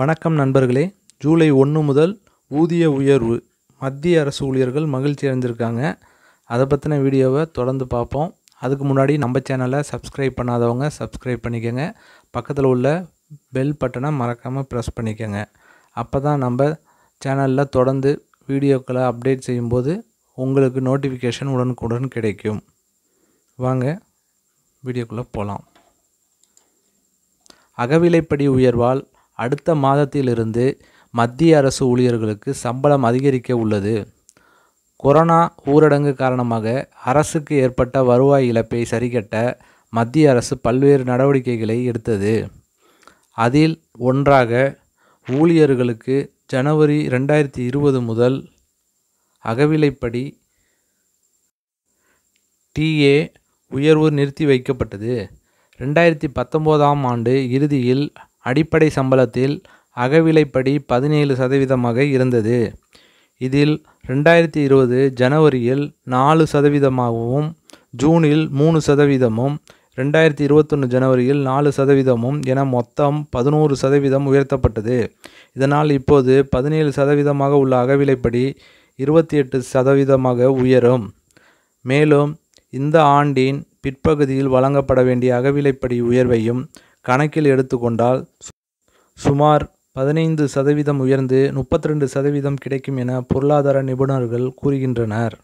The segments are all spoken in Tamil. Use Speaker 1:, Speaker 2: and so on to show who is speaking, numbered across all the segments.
Speaker 1: வணக்கம் நண்பர்களே ஜூலை ஒன்று முதல் ஊதிய உயர்வு மத்திய அரசு ஊழியர்கள் மகிழ்ச்சி அடைஞ்சிருக்காங்க அதை பற்றின வீடியோவை தொடர்ந்து பார்ப்போம் அதுக்கு முன்னாடி நம்ம சேனலை சப்ஸ்கிரைப் பண்ணாதவங்க சப்ஸ்கிரைப் பண்ணிக்கோங்க பக்கத்தில் உள்ள பெல் பட்டனை மறக்காமல் ப்ரெஸ் பண்ணிக்கோங்க அப்போ தான் நம்ம சேனலில் தொடர்ந்து வீடியோக்களை அப்டேட் செய்யும்போது உங்களுக்கு நோட்டிஃபிகேஷன் உடனுக்குடன் கிடைக்கும் வாங்க வீடியோக்குள்ளே போகலாம் அகவிலைப்படி உயர்வால் அடுத்த மாதத்திலிருந்து மத்திய அரசு ஊழியர்களுக்கு சம்பளம் அதிகரிக்க உள்ளது கொரோனா ஊரடங்கு காரணமாக அரசுக்கு ஏற்பட்ட வருவாய் இழப்பை சரிகட்ட மத்திய அரசு பல்வேறு நடவடிக்கைகளை எடுத்தது அதில் ஒன்றாக ஊழியர்களுக்கு ஜனவரி ரெண்டாயிரத்தி இருபது முதல் அகவிலைப்படி டிஏ உயர்வு நிறுத்தி வைக்கப்பட்டது ரெண்டாயிரத்தி பத்தொம்போதாம் ஆண்டு இறுதியில் அடிப்படை சம்பளத்தில் அகவிலைப்படி பதினேழு சதவீதமாக இருந்தது இதில் ரெண்டாயிரத்தி இருபது ஜனவரியில் நாலு சதவீதமாகவும் ஜூனில் மூணு சதவீதமும் ரெண்டாயிரத்தி இருபத்தொன்று ஜனவரியில் நாலு சதவீதமும் என மொத்தம் பதினோரு சதவீதம் உயர்த்தப்பட்டது இதனால் இப்போது பதினேழு சதவீதமாக உள்ள அகவிலைப்படி இருபத்தி எட்டு சதவீதமாக உயரும் மேலும் இந்த ஆண்டின் பிற்பகுதியில் வழங்கப்பட வேண்டிய அகவிலைப்படி உயர்வையும் கணக்கில் எடுத்துக்கொண்டால் சுமார் பதினைந்து சதவீதம் உயர்ந்து முப்பத்தி ரெண்டு சதவீதம் கிடைக்கும் என பொருளாதார நிபுணர்கள் கூறுகின்றனர்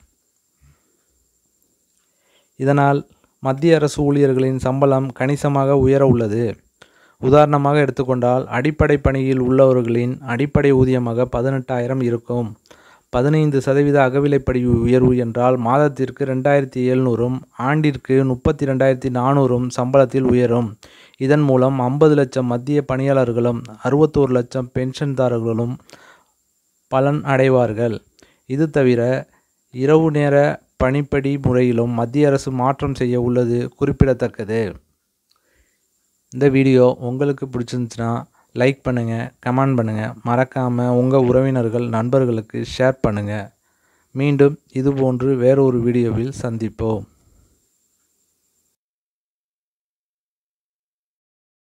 Speaker 1: இதனால் மத்திய அரசு ஊழியர்களின் சம்பளம் கணிசமாக உயர உள்ளது உதாரணமாக எடுத்துக்கொண்டால் அடிப்படை பணியில் உள்ளவர்களின் அடிப்படை ஊதியமாக பதினெட்டாயிரம் இருக்கும் பதினைந்து சதவீத அகவிலைப்படி உயர்வு என்றால் மாதத்திற்கு ரெண்டாயிரத்தி எழுநூறும் ஆண்டிற்கு முப்பத்தி ரெண்டாயிரத்தி நானூறும் சம்பளத்தில் உயரும் இதன் மூலம் ஐம்பது லட்சம் மத்திய பணியாளர்களும் அறுபத்தோரு லட்சம் பென்ஷன்தாரர்களும் பலன் அடைவார்கள் இது தவிர இரவு நேர பணிப்படி முறையிலும் மத்திய அரசு மாற்றம் செய்ய உள்ளது குறிப்பிடத்தக்கது இந்த வீடியோ உங்களுக்கு பிடிச்சிருந்துச்சுன்னா லைக் பண்ணுங்கள் கமெண்ட் பண்ணுங்கள் மறக்காமல் உங்கள் உறவினர்கள் நண்பர்களுக்கு ஷேர் பண்ணுங்கள் மீண்டும் இதுபோன்று வேறொரு வீடியோவில் சந்திப்போம்